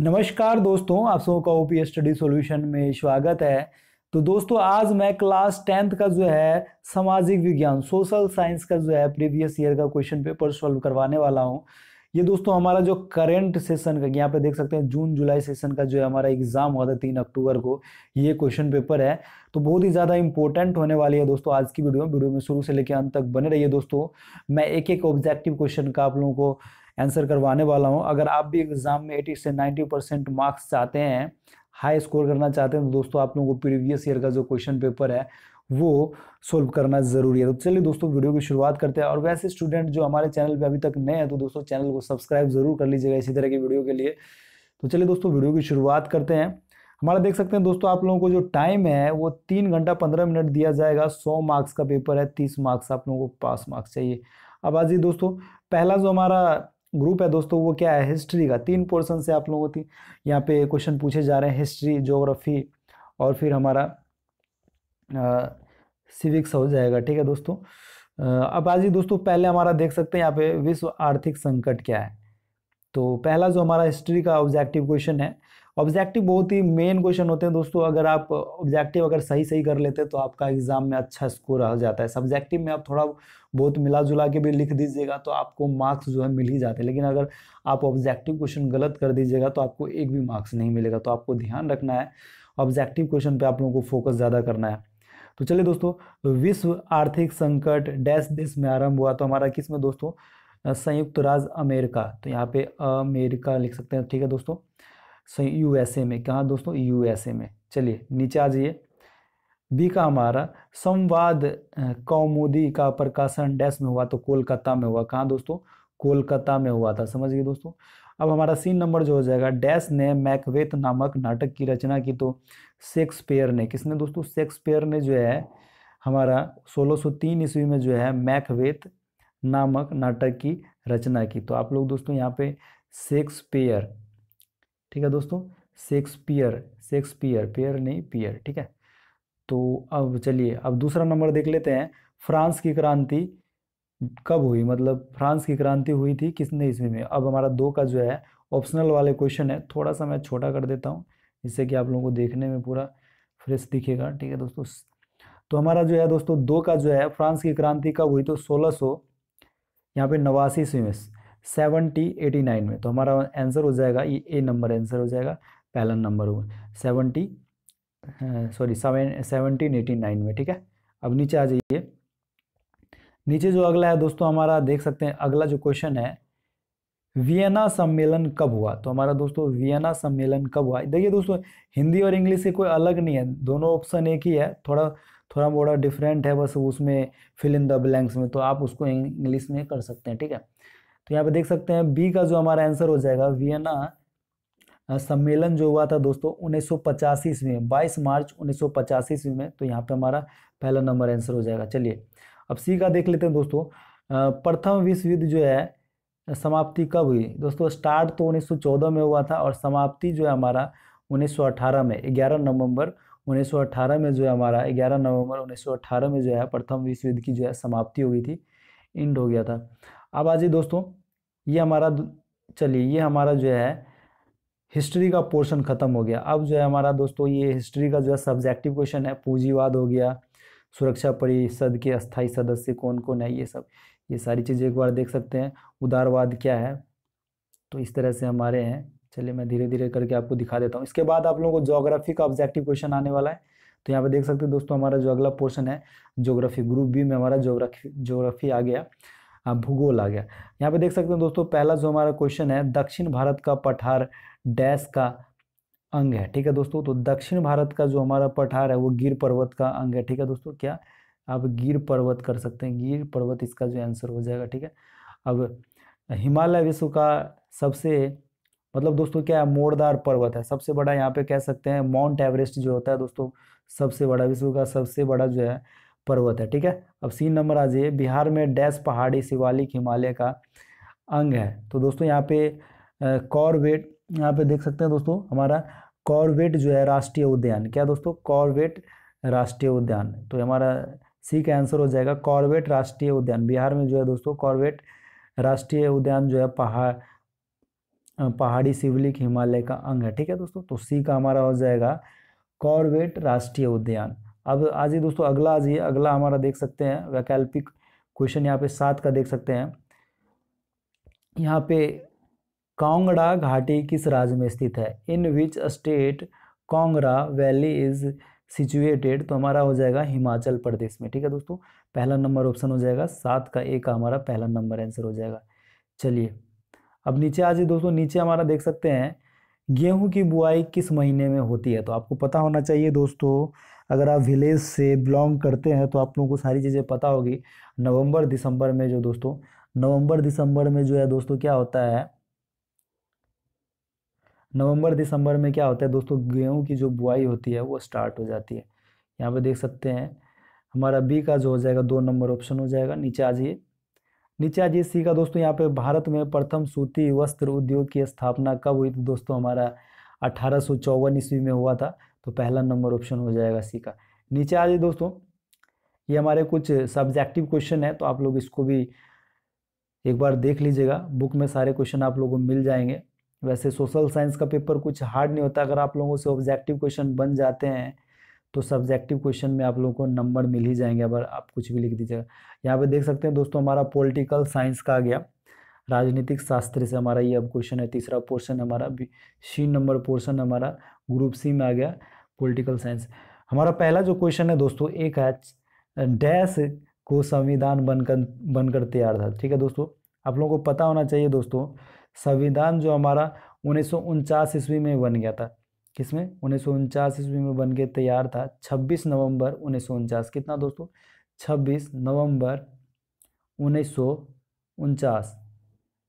नमस्कार दोस्तों आप सबों का ओपी स्टडी सॉल्यूशन में स्वागत है तो दोस्तों आज मैं क्लास टेंथ का जो है सामाजिक विज्ञान सोशल साइंस का जो है प्रीवियस ईयर का क्वेश्चन पेपर सॉल्व करवाने वाला हूं ये दोस्तों हमारा जो करेंट सेशन का यहाँ पे देख सकते हैं जून जुलाई सेशन का जो है हमारा एग्जाम हुआ था तीन अक्टूबर को ये क्वेश्चन पेपर है तो बहुत ही ज़्यादा इंपॉर्टेंट होने वाली है दोस्तों आज की वीडियो में वीडियो में शुरू से लेकर अंत तक बने रहिए दोस्तों मैं एक एक ऑब्जेक्टिव क्वेश्चन का आप लोगों को आंसर करवाने वाला हूँ अगर आप भी एग्ज़ाम में एटी से नाइन्टी परसेंट मार्क्स चाहते हैं हाई स्कोर करना चाहते हैं तो दोस्तों आप लोगों को प्रीवियस ईयर का जो क्वेश्चन पेपर है वो सोल्व करना ज़रूरी है तो चलिए दोस्तों वीडियो की शुरुआत करते हैं और वैसे स्टूडेंट जो हमारे चैनल पर अभी तक नए हैं तो दोस्तों चैनल को सब्सक्राइब ज़रूर कर लीजिएगा इसी तरह की वीडियो के लिए तो चलिए दोस्तों वीडियो की शुरुआत करते हैं हमारा देख सकते हैं दोस्तों आप लोगों को जो टाइम है वो तीन घंटा पंद्रह मिनट दिया जाएगा सौ मार्क्स का पेपर है तीस मार्क्स आप लोगों को पास मार्क्स चाहिए अब आज ये दोस्तों पहला जो हमारा ग्रुप है दोस्तों वो क्या है हिस्ट्री का तीन पोर्सन से आप लोगों की यहाँ पे क्वेश्चन पूछे जा रहे हैं हिस्ट्री जोग्राफी और फिर हमारा सिविक्स हो जाएगा ठीक है दोस्तों अब आज ही दोस्तों पहले हमारा देख सकते हैं यहाँ पे विश्व आर्थिक संकट क्या है तो पहला जो हमारा हिस्ट्री का ऑब्जेक्टिव क्वेश्चन है ऑब्जेक्टिव बहुत ही मेन क्वेश्चन होते हैं दोस्तों अगर आप ऑब्जेक्टिव अगर सही सही कर लेते तो आपका एग्जाम में अच्छा स्कोर आ जाता है सब्जेक्टिव में आप थोड़ा बहुत मिला जुला के भी लिख दीजिएगा तो आपको मार्क्स जो है मिल ही जाते हैं लेकिन अगर आप ऑब्जेक्टिव क्वेश्चन गलत कर दीजिएगा तो आपको एक भी मार्क्स नहीं मिलेगा तो आपको ध्यान रखना है ऑब्जेक्टिव क्वेश्चन पर आप लोगों को फोकस ज़्यादा करना है तो चलिए दोस्तों विश्व आर्थिक संकट डैश देश में आरंभ हुआ तो हमारा किस में दोस्तों संयुक्त राज्य अमेरिका तो यहाँ पे अमेरिका लिख सकते हैं ठीक है दोस्तों यूएसए में कहाँ दोस्तों यूएसए में चलिए नीचे आ जाइए बी का हमारा संवाद कौमुदी का प्रकाशन डैश में हुआ तो कोलकाता में हुआ कहाँ दोस्तों कोलकाता में हुआ था समझिए दोस्तों अब हमारा सीन नंबर जो हो जाएगा डैश ने मैकवेथ नामक नाटक की रचना की तो शेक्सपियर ने किसने दोस्तों शेक्सपियर ने जो है हमारा 1603 ईस्वी में जो है मैकवेथ नामक नाटक की रचना की तो आप लोग दोस्तों यहाँ पे शेक्सपियर ठीक है दोस्तों शेक्सपियर शेक्सपियर पियर नहीं पियर ठीक है तो अब चलिए अब दूसरा नंबर देख लेते हैं फ्रांस की क्रांति कब हुई मतलब फ्रांस की क्रांति हुई थी किसने ईस्वी में अब हमारा दो का जो है ऑप्शनल वाले क्वेश्चन है थोड़ा सा मैं छोटा कर देता हूँ जिससे कि आप लोगों को देखने में पूरा फ्रेश दिखेगा ठीक है दोस्तों तो हमारा जो है दोस्तों दो का जो है फ्रांस की क्रांति कब हुई तो सोलह सौ यहाँ पे नवासी ईस्वी में सेवनटी एटी नाइन में तो हमारा आंसर हो जाएगा ये ए नंबर आंसर हो जाएगा पहला नंबर हुआ सेवनटी सॉरी हाँ, सेवन सेवनटीन एटी नाइन में ठीक है अब नीचे आ जाइए नीचे जो अगला है दोस्तों हमारा देख सकते हैं अगला जो क्वेश्चन है वियना सम्मेलन कब हुआ तो हमारा दोस्तों वियना सम्मेलन कब हुआ देखिए दोस्तों हिंदी और इंग्लिश से कोई अलग नहीं है दोनों ऑप्शन एक ही है थोड़ा थोड़ा मोड़ा डिफरेंट है बस उसमें फिल इन द ब्लैंक्स में तो आप उसको इंग्लिश में कर सकते हैं ठीक है तो यहाँ पे देख सकते हैं बी का जो हमारा आंसर हो जाएगा वियना सम्मेलन जो हुआ था दोस्तों उन्नीस सौ ईस्वी में बाईस मार्च उन्नीस सौ ईस्वी में तो यहाँ पे हमारा पहला नंबर आंसर हो जाएगा चलिए अब सी का देख लेते हैं दोस्तों प्रथम विश्व युद्ध जो है समाप्ति कब हुई दोस्तों स्टार्ट तो 1914 में हुआ था और समाप्ति जो है हमारा 1918 में 11 नवंबर 1918 में जो है हमारा 11 नवंबर 1918 में जो है प्रथम विश्व युद्ध की जो है समाप्ति हो गई थी इंड हो गया था अब आ जाइए दोस्तों ये हमारा चलिए ये हमारा जो है हिस्ट्री का पोर्शन ख़त्म हो गया अब जो है हमारा दोस्तों ये हिस्ट्री का जो है सब्जेक्टिव क्वेश्चन है पूंजीवाद हो गया सुरक्षा परिषद के अस्थाई सदस्य कौन कौन है ये सब ये सारी चीज़ें एक बार देख सकते हैं उदारवाद क्या है तो इस तरह से हमारे हैं चलिए मैं धीरे धीरे करके आपको दिखा देता हूँ इसके बाद आप लोगों को जोग्राफी का ऑब्जेक्टिव क्वेश्चन आने वाला है तो यहाँ पे देख सकते हैं दोस्तों हमारा जो अगला पोर्शन है जोग्राफी ग्रुप बी में हमारा जोग्राफी जोग्राफी आ गया हाँ, भूगोल आ गया यहाँ पे देख सकते हैं दोस्तों पहला जो हमारा क्वेश्चन है दक्षिण भारत का पठार डैश का अंग है ठीक है दोस्तों तो दक्षिण भारत का जो हमारा पठार है वो गिर पर्वत का अंग है ठीक है दोस्तों क्या आप गिर पर्वत कर सकते हैं गिर पर्वत इसका जो आंसर हो जाएगा ठीक है अब हिमालय विश्व का सबसे मतलब दोस्तों क्या है मोड़दार पर्वत है सबसे बड़ा यहाँ पे कह सकते हैं माउंट एवरेस्ट जो होता है दोस्तों सबसे बड़ा विश्व का सबसे बड़ा जो है पर्वत है ठीक है अब सीन नंबर आ जाइए बिहार में डैश पहाड़ी शिवालिक हिमालय का अंग है तो दोस्तों यहाँ पे कॉर्बेट यहाँ पे देख सकते हैं दोस्तों हमारा कॉर्बेट जो है राष्ट्रीय उद्यान क्या दोस्तों कॉर्बेट राष्ट्रीय उद्यान तो हमारा सी का आंसर हो जाएगा कॉर्बेट राष्ट्रीय उद्यान बिहार में जो है दोस्तों कॉर्बेट राष्ट्रीय उद्यान जो है पहाड़ पहाड़ी शिवलिक हिमालय का अंग है ठीक है दोस्तों तो सी का हमारा हो जाएगा कॉर्बेट राष्ट्रीय उद्यान अब आज ही दोस्तों अगला आज ये अगला हमारा देख सकते हैं वैकल्पिक क्वेश्चन यहाँ पे सात का देख सकते हैं यहाँ पे कांगड़ा घाटी किस राज्य में स्थित है in which state Kangra valley is situated तो हमारा हो जाएगा हिमाचल प्रदेश में ठीक है दोस्तों पहला नंबर ऑप्शन हो जाएगा सात का एक का हमारा पहला नंबर आंसर हो जाएगा चलिए अब नीचे आ जाइए दोस्तों नीचे हमारा देख सकते हैं गेहूं की बुआई किस महीने में होती है तो आपको पता होना चाहिए दोस्तों अगर आप विलेज से बिलोंग करते हैं तो आप लोगों को सारी चीज़ें पता होगी नवंबर दिसंबर में जो दोस्तों नवंबर दिसंबर में जो है दोस्तों क्या होता है नवंबर दिसंबर में क्या होता है दोस्तों गेहूं की जो बुआई होती है वो स्टार्ट हो जाती है यहाँ पे देख सकते हैं हमारा बी का जो हो जाएगा दो नंबर ऑप्शन हो जाएगा नीचे आ जाइए नीचे आ जाइए सी का दोस्तों यहाँ पे भारत में प्रथम सूती वस्त्र उद्योग की स्थापना कब हुई थी दोस्तों हमारा अठारह ईस्वी में हुआ था तो पहला नंबर ऑप्शन हो जाएगा सी का नीचे आ जाइए दोस्तों ये हमारे कुछ सब्जेक्टिव क्वेश्चन है तो आप लोग इसको भी एक बार देख लीजिएगा बुक में सारे क्वेश्चन आप लोगों को मिल जाएंगे वैसे सोशल साइंस का पेपर कुछ हार्ड नहीं होता अगर आप लोगों से ऑब्जेक्टिव क्वेश्चन बन जाते हैं तो सब्जेक्टिव क्वेश्चन में आप लोगों को नंबर मिल ही जाएंगे अगर आप कुछ भी लिख दीजिएगा यहाँ पे देख सकते हैं दोस्तों हमारा पॉलिटिकल साइंस का आ गया राजनीतिक शास्त्र से हमारा ये अब क्वेश्चन है तीसरा पोर्शन हमारा सी नंबर पोर्शन हमारा ग्रुप सी में आ गया पॉलिटिकल साइंस हमारा पहला जो क्वेश्चन है दोस्तों एक है डैश को संविधान बनकर बनकर तैयार था ठीक है दोस्तों आप लोगों को पता होना चाहिए दोस्तों संविधान जो हमारा उन्नीस ईस्वी में बन गया था किसमें उन्नीस ईस्वी में बन के तैयार था 26 नवंबर उन्नीस कितना दोस्तों 26 नवंबर उन्नीस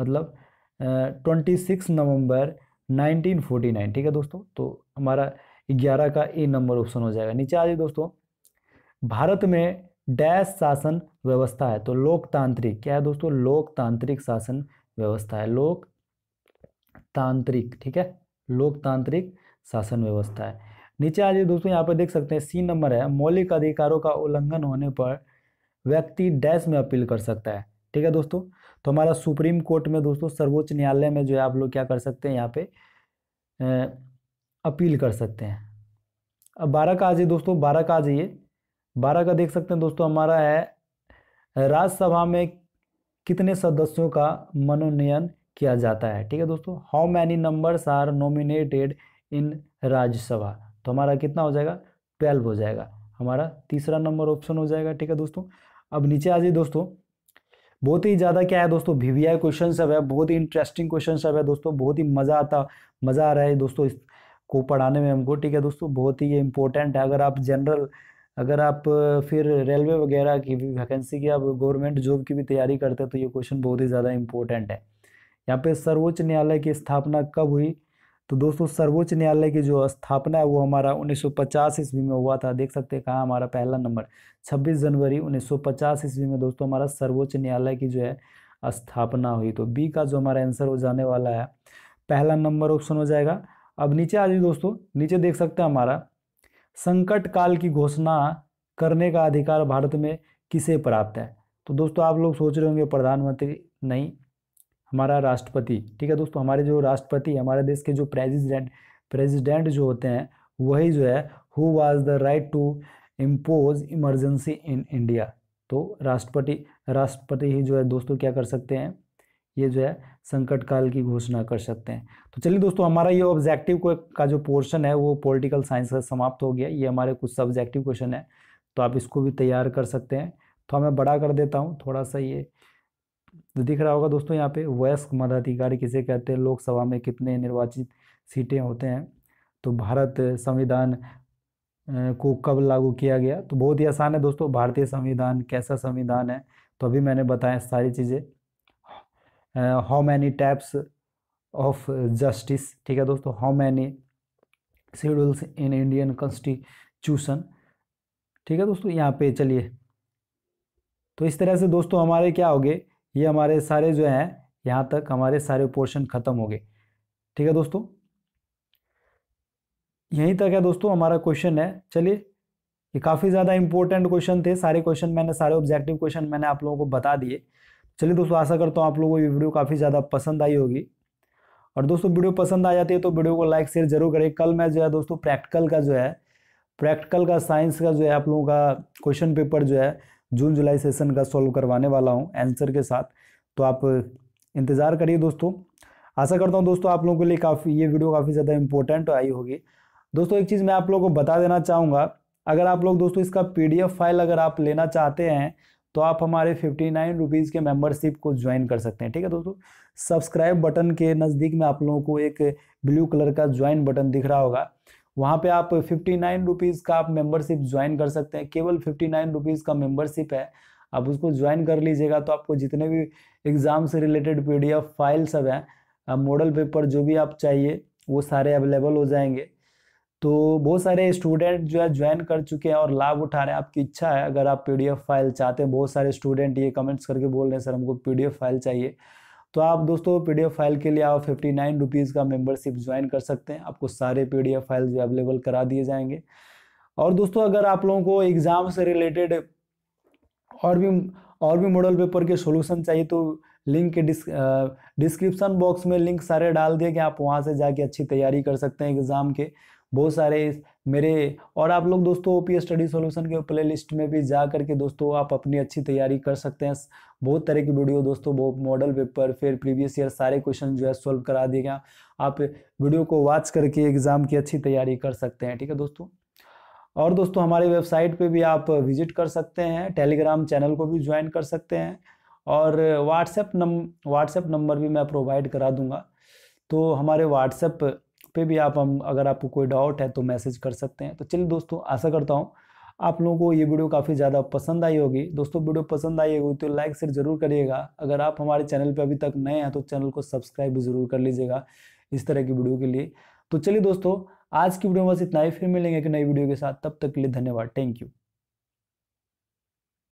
मतलब ट्वेंटी सिक्स नवंबर नाइन ठीक है दोस्तों तो हमारा ग्यारह का ए नंबर ऑप्शन हो जाएगा नीचे आ जाइए दोस्तों भारत में डैश शासन व्यवस्था है तो लोकतांत्रिक क्या है दोस्तों लोकतांत्रिक शासन व्यवस्था है लोकतांत्रिक ठीक है लोकतांत्रिक शासन व्यवस्था है नीचे आ जाइए दोस्तों यहाँ पर देख सकते हैं सी नंबर है मौलिक अधिकारों का उल्लंघन होने पर व्यक्ति डैश में अपील कर सकता है ठीक है दोस्तों तो हमारा सुप्रीम कोर्ट में दोस्तों सर्वोच्च न्यायालय में जो है आप लोग क्या कर सकते हैं यहाँ पे अपील कर सकते हैं अब बारह का आ जाइए दोस्तों बारह का आ जाइए बारह का देख सकते हैं दोस्तों हमारा है राज्यसभा में कितने सदस्यों का मनोनयन किया जाता है ठीक है दोस्तों how many numbers are nominated in Rajya Sabha तो हमारा कितना हो जाएगा ट्वेल्व हो जाएगा हमारा तीसरा नंबर ऑप्शन हो जाएगा ठीक है दोस्तों अब नीचे आ जाइए दोस्तों बहुत ही ज़्यादा क्या है दोस्तों वी वी आई क्वेश्चन सब है बहुत ही इंटरेस्टिंग क्वेश्चन सब है दोस्तों बहुत ही मज़ा आता मज़ा आ रहा है दोस्तों इसको पढ़ाने में हमको ठीक है दोस्तों बहुत ही ये इंपॉर्टेंट है अगर आप जनरल अगर आप फिर रेलवे वगैरह की भी वैकेंसी की आप गवर्नमेंट जॉब की भी तैयारी करते हैं तो ये क्वेश्चन बहुत ही ज़्यादा इंपॉर्टेंट है यहाँ पे सर्वोच्च न्यायालय की स्थापना कब हुई तो दोस्तों सर्वोच्च न्यायालय की जो स्थापना है वो हमारा 1950 ईस्वी में हुआ था देख सकते हैं कहाँ हमारा पहला नंबर 26 जनवरी 1950 ईस्वी में दोस्तों हमारा सर्वोच्च न्यायालय की जो है स्थापना हुई तो बी का जो हमारा आंसर हो जाने वाला है पहला नंबर ऑप्शन हो जाएगा अब नीचे आ जाइए दोस्तों नीचे देख सकते हैं हमारा संकट काल की घोषणा करने का अधिकार भारत में किसे प्राप्त है तो दोस्तों आप लोग सोच रहे होंगे प्रधानमंत्री नहीं हमारा राष्ट्रपति ठीक है दोस्तों हमारे जो राष्ट्रपति हमारे देश के जो प्रेजिडेंट प्रेजिडेंट जो होते हैं वही जो है who was the right to impose emergency in India तो राष्ट्रपति राष्ट्रपति ही जो है दोस्तों क्या कर सकते हैं ये जो है संकट काल की घोषणा कर सकते हैं तो चलिए दोस्तों हमारा ये ऑब्जेक्टिव का जो पोर्शन है वो पॉलिटिकल साइंस का समाप्त हो गया ये हमारे कुछ सब्जेक्टिव क्वेश्चन है तो आप इसको भी तैयार कर सकते हैं तो मैं बड़ा कर देता हूँ थोड़ा सा ये तो दिख रहा होगा दोस्तों यहाँ पे वयस्क मताधिकार किसे कहते हैं लोकसभा में कितने निर्वाचित सीटें होते हैं तो भारत संविधान को कब लागू किया गया तो बहुत ही आसान है दोस्तों भारतीय संविधान कैसा संविधान है तो अभी मैंने बताया सारी चीज़ें how many types of justice ठीक है दोस्तों how many schedules in Indian constitution ठीक है दोस्तों यहाँ पे चलिए तो इस तरह से दोस्तों हमारे क्या हो गए ये हमारे सारे जो हैं यहाँ तक हमारे सारे पोर्शन ख़त्म हो गए ठीक है दोस्तों यहीं तक है दोस्तों हमारा क्वेश्चन है चलिए ये काफ़ी ज़्यादा इंपॉर्टेंट क्वेश्चन थे सारे क्वेश्चन मैंने सारे ऑब्जेक्टिव क्वेश्चन मैंने आप लोगों को बता दिए चलिए दोस्तों आशा करता हूँ आप लोगों को ये वीडियो काफ़ी ज़्यादा पसंद आई होगी और दोस्तों वीडियो पसंद आ जाती है तो वीडियो को लाइक शेयर जरूर करें कल मैं जो है दोस्तों प्रैक्टिकल का जो है प्रैक्टिकल का साइंस का जो है आप लोगों का क्वेश्चन पेपर जो है जून जुलाई सेशन का सॉल्व करवाने वाला हूँ आंसर के साथ तो आप इंतज़ार करिए दोस्तों आशा करता हूँ दोस्तों आप लोगों के लिए काफ़ी ये वीडियो काफ़ी ज़्यादा इंपॉर्टेंट आई होगी दोस्तों एक चीज़ मैं आप लोगों को बता देना चाहूँगा अगर आप लोग दोस्तों इसका पीडीएफ फाइल अगर आप लेना चाहते हैं तो आप हमारे फिफ्टी नाइन रुपीज़ के मेंबरशिप को ज्वाइन कर सकते हैं ठीक है दोस्तों सब्सक्राइब बटन के नज़दीक में आप लोगों को एक ब्लू कलर का ज्वाइन बटन दिख रहा होगा वहाँ पे आप फिफ्टी नाइन रुपीज़ का आप मेंबरशिप ज्वाइन कर सकते हैं केवल फिफ्टी नाइन रुपीज़ का मेंबरशिप है आप उसको ज्वाइन कर लीजिएगा तो आपको जितने भी एग्ज़ाम से रिलेटेड पी फाइल सब हैं मॉडल पेपर जो भी आप चाहिए वो सारे अवेलेबल हो जाएंगे तो बहुत सारे स्टूडेंट जो है ज्वाइन कर चुके हैं और लाभ उठा रहे हैं आपकी इच्छा है अगर आप पीडीएफ फाइल चाहते हैं बहुत सारे स्टूडेंट ये कमेंट्स करके बोल रहे हैं सर हमको पीडीएफ फाइल चाहिए तो आप दोस्तों पी फाइल के लिए आप फिफ्टी नाइन रुपीज़ का मेंबरशिप ज्वाइन कर सकते हैं आपको सारे पीडीएफ फाइल्स अवेलेबल करा दिए जाएंगे और दोस्तों अगर आप लोगों को एग्ज़ाम से रिलेटेड और भी और भी मॉडल पेपर के सोल्यूशन चाहिए तो लिंक के डिस्क, डिस्क्रिप्शन बॉक्स में लिंक सारे डाल दिए कि आप वहाँ से जाके अच्छी तैयारी कर सकते हैं एग्ज़ाम के बहुत सारे मेरे और आप लोग दोस्तों ओ पी स्टडी सॉल्यूशन के प्ले में भी जा करके दोस्तों आप अपनी अच्छी तैयारी कर सकते हैं बहुत तरह की वीडियो दोस्तों बहुत मॉडल पेपर फिर प्रीवियस ईयर सारे क्वेश्चन जो है सॉल्व करा दिए गए आप वीडियो को वॉच करके एग्जाम की अच्छी तैयारी कर सकते हैं ठीक है दोस्तों और दोस्तों हमारी वेबसाइट पे भी आप विजिट कर सकते हैं टेलीग्राम चैनल को भी ज्वाइन कर सकते हैं और व्हाट्सएप नम व्हाट्सएप नंबर भी मैं प्रोवाइड करा दूंगा तो हमारे व्हाट्सएप पे भी आप हम अगर आपको कोई डाउट है तो मैसेज कर सकते हैं तो चलिए दोस्तों आशा करता हूँ आप लोगों को ये वीडियो काफ़ी ज़्यादा पसंद आई होगी दोस्तों वीडियो पसंद आई होगी तो लाइक शेयर जरूर करिएगा अगर आप हमारे चैनल पर अभी तक नए हैं तो चैनल को सब्सक्राइब भी ज़रूर कर लीजिएगा इस तरह की वीडियो के लिए तो चलिए दोस्तों आज की वीडियो में बस इतना ही फिर मिलेंगे एक नई वीडियो के साथ तब तक के लिए धन्यवाद थैंक यू